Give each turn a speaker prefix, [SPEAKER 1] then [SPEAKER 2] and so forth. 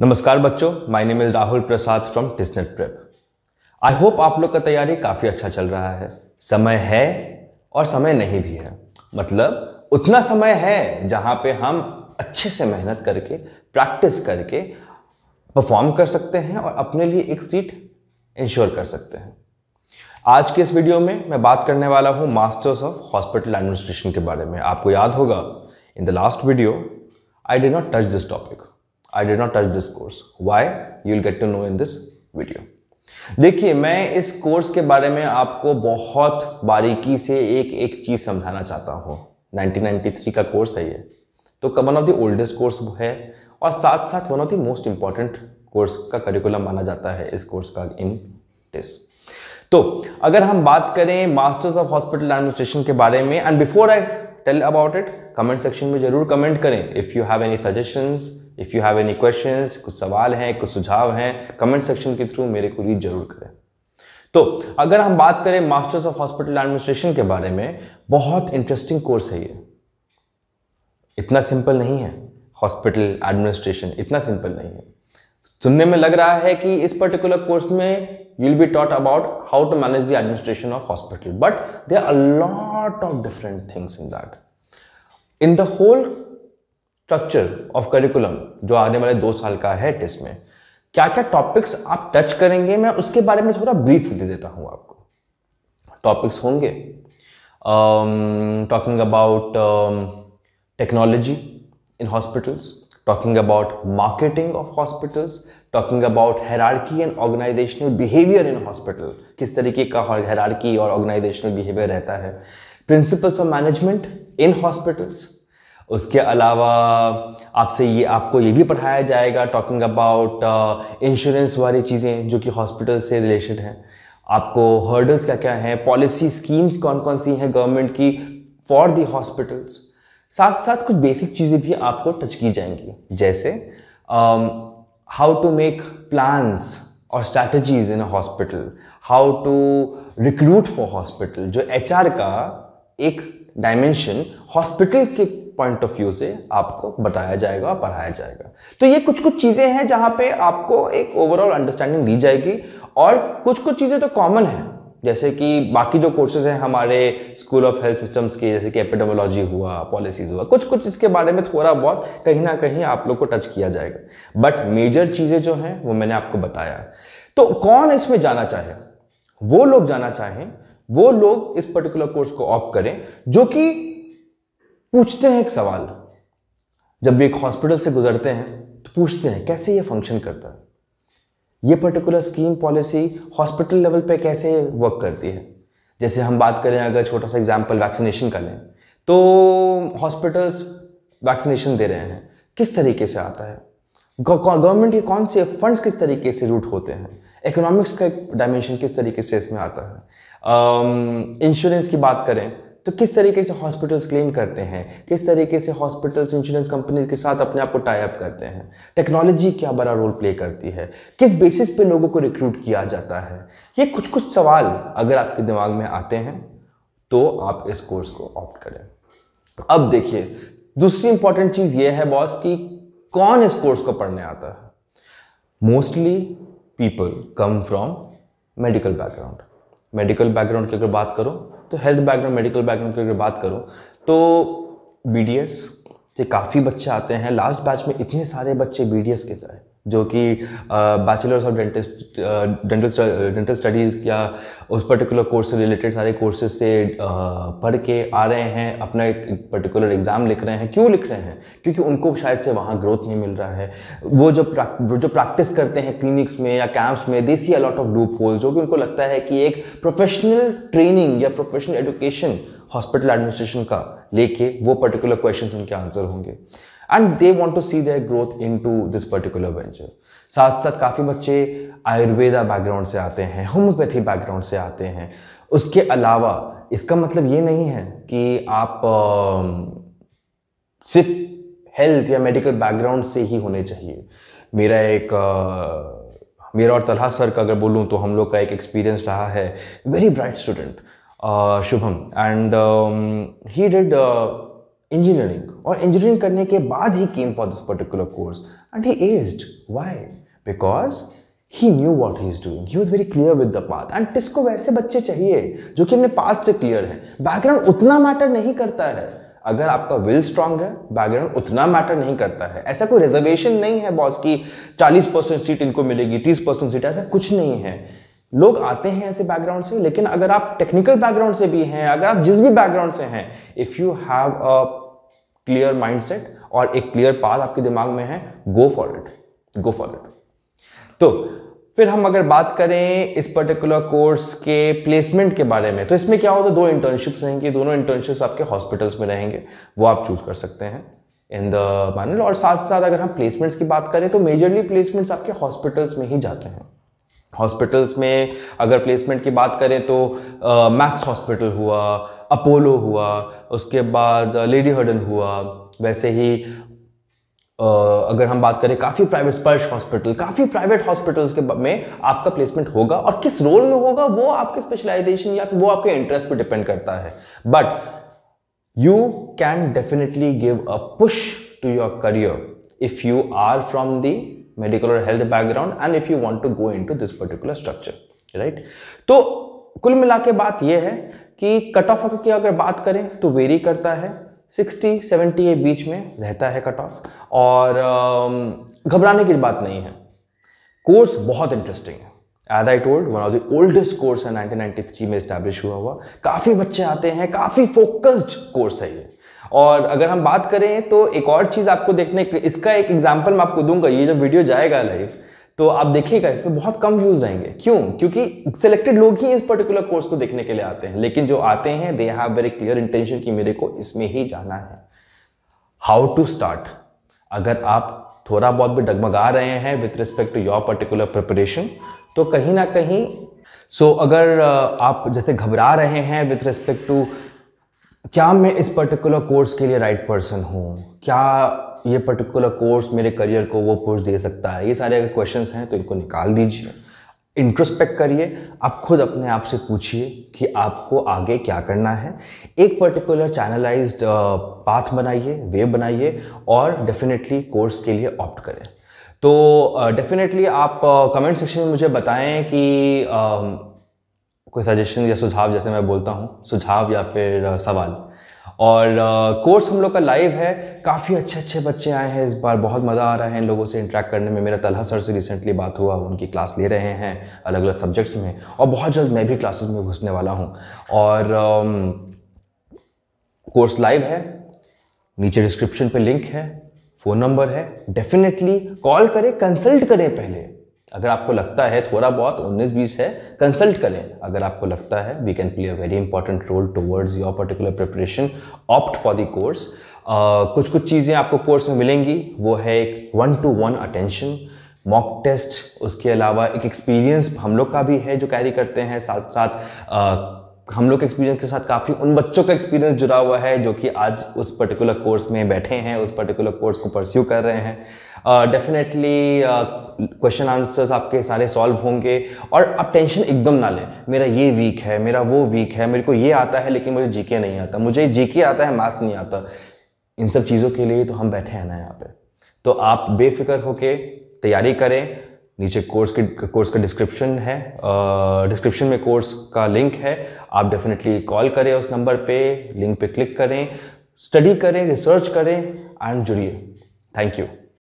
[SPEAKER 1] नमस्कार बच्चों my name is Rahul Prasad from TISSNET prep I hope आप लोग का तैयारी काफ़ी अच्छा चल रहा है समय है और समय नहीं भी है मतलब उतना समय है जहाँ पे हम अच्छे से मेहनत करके प्रैक्टिस करके परफॉर्म कर सकते हैं और अपने लिए एक सीट इंश्योर कर सकते हैं आज के इस वीडियो में मैं बात करने वाला हूँ मास्टर्स ऑफ हॉस्पिटल एडमिनिस्ट्रेशन के बारे में आपको याद होगा in the last video I did not touch this topic I did not touch this course why you will get to know in this video देखिए मैं इस कोर्स के बारे में आपको बहुत बारीकी से एक एक चीज़ समझाना चाहता हूँ 1993 का कोर्स है ये तो one of the oldest course है और साथ साथ one of the most important course का करिकुलम माना जाता है इस कोर्स का इन दिस तो अगर हम बात करें मास्टर्स ऑफ हॉस्पिटल एडमिनिस्ट्रेशन के बारे में and before I tell about it comment section में ज़रूर कमेंट करें if you have any suggestions if you have any question कुछ सवाल हैं कुछ सुझाव हैं कमेंट सेक्शन के थ्रू मेरे को रीच जरूर करें तो अगर हम बात करें मास्टर्स ऑफ हॉस्पिटल एडमिनिस्ट्रेशन के बारे में बहुत इंटरेस्टिंग कोर्स है ये इतना सिंपल नहीं है हॉस्पिटल एडमिनिस्ट्रेशन इतना सिंपल नहीं है सुनने में लग रहा है कि इस पर्टिकुलर कोर्स में you will be taught about how to manage the administration of hospital but they are lot of different things in that In the whole structure of curriculum जो आने वाले दो साल का है टेस्ट में क्या क्या टॉपिक्स आप टच करेंगे मैं उसके बारे में थोड़ा ब्रीफ दे देता हूँ आपको टॉपिक्स होंगे talking about technology in hospitals talking about marketing of hospitals talking about hierarchy and organisational behaviour in hospital किस तरीके का हेरारकी और ऑर्गेनाइजेशनल बिहेवियर रहता है principles of management in hospitals उसके अलावा आपसे ये आपको ये भी पढ़ाया जाएगा टॉकिंग अबाउट इंश्योरेंस वाली चीज़ें जो कि हॉस्पिटल से रिलेटेड हैं आपको हर्डल्स क्या क्या हैं पॉलिसी स्कीम्स कौन कौन सी हैं गवर्नमेंट की फॉर दी हॉस्पिटल्स साथ साथ कुछ बेसिक चीज़ें भी आपको टच की जाएंगी जैसे हाउ टू मेक प्लान्स और strategies in a hospital how to recruit for hospital जो एच का एक डायमेंशन हॉस्पिटल के पॉइंट ऑफ व्यू से आपको बताया जाएगा और पढ़ाया जाएगा तो ये कुछ कुछ चीज़ें हैं जहाँ पे आपको एक ओवरऑल अंडरस्टैंडिंग दी जाएगी और कुछ कुछ चीज़ें तो कॉमन हैं जैसे कि बाकी जो कोर्सेज हैं हमारे स्कूल ऑफ हेल्थ सिस्टम्स के जैसे कि एपिडेमोलॉजी हुआ पॉलिसीज हुआ कुछ कुछ इसके बारे में थोड़ा बहुत कहीं ना कहीं आप लोग को टच किया जाएगा बट मेजर चीज़ें जो हैं वो मैंने आपको बताया तो कौन इसमें जाना चाहे वो लोग जाना चाहें वो लोग इस पर्टिकुलर कोर्स को ऑप्ट करें जो कि पूछते हैं एक सवाल जब भी एक हॉस्पिटल से गुजरते हैं तो पूछते हैं कैसे ये फंक्शन करता है ये particular scheme policy hospital level पे कैसे वर्क करती है जैसे हम बात करें अगर छोटा सा एग्जाम्पल वैक्सीनेशन का लें तो हॉस्पिटल्स वैक्सीनेशन दे रहे हैं किस तरीके से आता है गवर्नमेंट के कौन से फंड्स किस तरीके से रूट होते हैं इकोनॉमिक्स का डायमेंशन किस तरीके से इसमें आता है इंश्योरेंस की बात करें तो किस तरीके से हॉस्पिटल्स क्लेम करते हैं किस तरीके से हॉस्पिटल्स इंश्योरेंस कंपनी के साथ अपने आप को टाई अप करते हैं टेक्नोलॉजी क्या बड़ा रोल प्ले करती है किस बेसिस पे लोगों को रिक्रूट किया जाता है ये कुछ कुछ सवाल अगर आपके दिमाग में आते हैं तो आप इस कोर्स को ऑप्ट करें अब देखिए दूसरी इंपॉर्टेंट चीज़ ये है बॉस कि कौन इस कोर्स को पढ़ने आता है mostly people come from medical background medical background की अगर बात करो तो हेल्थ बैकग्राउंड मेडिकल बैकग्राउंड की अगर बात करो तो बी के काफ़ी बच्चे आते हैं लास्ट बैच में इतने सारे बच्चे बी के थे जो कि bachelors of dentist dental dental studies या उस पर्टिकुलर कोर्स से रिलेटेड सारे कोर्सेज से पढ़ के आ रहे हैं अपना एक पर्टिकुलर एग्ज़ाम लिख रहे हैं क्यों लिख रहे हैं क्योंकि उनको शायद से वहाँ ग्रोथ नहीं मिल रहा है वो जो प्रा जो प्रैक्टिस करते हैं क्लिनिक्स में या कैंप्स में they see a lot of loopholes जो कि उनको लगता है कि एक प्रोफेशनल ट्रेनिंग या प्रोफेशनल एडुकेशन हॉस्पिटल एडमिनिस्ट्रेशन का लेके वो पर्टिकुलर क्वेश्चन उनके आंसर होंगे and they want to see their growth into this particular venture साथ साथ काफ़ी बच्चे आयुर्वेदा बैकग्राउंड से आते हैं होम्योपैथी बैकग्राउंड से आते हैं उसके अलावा इसका मतलब ये नहीं है कि आप आ, सिर्फ हेल्थ या मेडिकल बैकग्राउंड से ही होने चाहिए मेरा एक आ, मेरा और तलहा सर का अगर बोलूँ तो हम लोग का एक एक्सपीरियंस रहा है very bright student Shubham and he did engineering और इंजीनियरिंग करने के बाद he came for this particular course and he aced. Why? Because he knew what he is doing. He was very clear with the path. And टिस्को वैसे बच्चे चाहिए जो कि अपने पाथ से क्लियर हैं बैकग्राउंड उतना मैटर नहीं करता है अगर आपका विल स्ट्रांग है बैकग्राउंड उतना मैटर नहीं करता है ऐसा कोई रिजर्वेशन नहीं है बॉस की 40 परसेंट सीट इनको मिलेगी 30 परसेंट सीट ऐसा कुछ नहीं है लोग आते हैं ऐसे बैकग्राउंड से लेकिन अगर आप टेक्निकल बैकग्राउंड से भी हैं अगर आप जिस भी बैकग्राउंड से हैं if you have a clear mindset और एक क्लियर पाथ आपके दिमाग में है go for it go for it तो फिर हम अगर बात करें इस पर्टिकुलर कोर्स के प्लेसमेंट के बारे में तो इसमें क्या होता है दो इंटर्नशिप्स रहेंगी दोनों इंटर्नशिप्स आपके हॉस्पिटल्स में रहेंगे वो आप चूज कर सकते हैं इन द मैनल और साथ साथ अगर हम प्लेसमेंट्स की बात करें तो मेजरली प्लेसमेंट्स आपके हॉस्पिटल्स में ही जाते हैं हॉस्पिटल्स में अगर प्लेसमेंट की बात करें तो मैक्स हॉस्पिटल हुआ अपोलो हुआ उसके बाद लेडी हर्डन हुआ वैसे ही Uh, अगर हम बात करें काफ़ी प्राइवेट स्पर्श हॉस्पिटल काफ़ी प्राइवेट हॉस्पिटल्स के में आपका प्लेसमेंट होगा और किस रोल में होगा वो आपके स्पेशलाइजेशन या फिर वो आपके इंटरेस्ट पर डिपेंड करता है but you can definitely give a push to your career if you are from the और health background and if you want to go into this particular structure right तो कुल मिला के बात यह है कि कट ऑफ की अगर बात करें तो वेरी करता है 60 70 के बीच में रहता है कट ऑफ और um, घबराने की बात नहीं है कोर्स बहुत इंटरेस्टिंग है as I told one of the oldest course है 1993 में इस्टेब्लिश हुआ हुआ काफ़ी बच्चे आते हैं काफ़ी फोकस्ड कोर्स है ये और अगर हम बात करें तो एक और चीज़ आपको देखने इसका एक एग्जाम्पल मैं आपको दूंगा ये जब वीडियो जाएगा लाइव तो आप देखिएगा इसमें बहुत कम व्यूज रहेंगे क्यों क्योंकि सिलेक्टेड लोग ही इस पर्टिकुलर कोर्स को देखने के लिए आते हैं लेकिन जो आते हैं they have very clear intention कि मेरे को इसमें ही जाना है हाउ टू स्टार्ट अगर आप थोड़ा बहुत भी डगमगा रहे हैं with respect to your particular preparation तो कहीं ना कहीं सो so, अगर आप जैसे घबरा रहे हैं विथ रिस्पेक्ट टू क्या मैं इस पर्टिकुलर कोर्स के लिए राइट पर्सन हूँ क्या ये पर्टिकुलर कोर्स मेरे करियर को वो पुश दे सकता है ये सारे अगर क्वेश्चन हैं तो इनको निकाल दीजिए इंट्रोस्पेक्ट करिए आप खुद अपने आप से पूछिए कि आपको आगे क्या करना है एक पर्टिकुलर चैनलाइज पाथ बनाइए वे बनाइए और डेफिनेटली कोर्स के लिए ऑप्ट करें तो डेफिनेटली uh, आप कमेंट uh, सेक्शन में मुझे बताएं कि um, कोई सजेशन या सुझाव जैसे मैं बोलता हूँ सुझाव या फिर सवाल और कोर्स हम लोग का लाइव है काफ़ी अच्छे अच्छे बच्चे आए हैं इस बार बहुत मज़ा आ रहा है इन लोगों से इंटरेक्ट करने में मेरा तलहा सर से रिसेंटली बात हुआ उनकी क्लास ले रहे हैं अलग अलग सब्जेक्ट्स में और बहुत जल्द मैं भी क्लासेस में घुसने वाला हूँ और कोर्स um, लाइव है नीचे डिस्क्रिप्शन पे लिंक है फ़ोन नंबर है डेफिनेटली कॉल करें कंसल्ट करें पहले अगर आपको लगता है थोड़ा बहुत 19-20 है कंसल्ट करें अगर आपको लगता है we can play a very important role towards your particular preparation opt for the course कुछ कुछ चीज़ें आपको कोर्स में मिलेंगी वो है एक one to one attention mock test उसके अलावा एक एक्सपीरियंस हम लोग का भी है जो कैरी करते हैं साथ साथ uh, हम लोग के एक्सपीरियंस के साथ काफ़ी उन बच्चों का एक्सपीरियंस जुड़ा हुआ है जो कि आज उस पर्टिकुलर कोर्स में बैठे हैं उस पर्टिकुलर कोर्स को परस्यू कर रहे हैं डेफिनेटली क्वेश्चन आंसर्स आपके सारे सॉल्व होंगे और आप टेंशन एकदम ना लें मेरा ये वीक है मेरा वो वीक है मेरे को ये आता है लेकिन मुझे जीके नहीं आता मुझे जीके आता है मैथ्स नहीं आता इन सब चीज़ों के लिए तो हम बैठे हैं ना यहाँ पर तो आप बेफिक्र होके तैयारी करें नीचे कोर्स के कोर्स का डिस्क्रिप्शन है डिस्क्रिप्शन में कोर्स का लिंक है आप डेफिनेटली कॉल करें उस नंबर पे लिंक पे क्लिक करें स्टडी करें रिसर्च करें एंड जुड़िए थैंक यू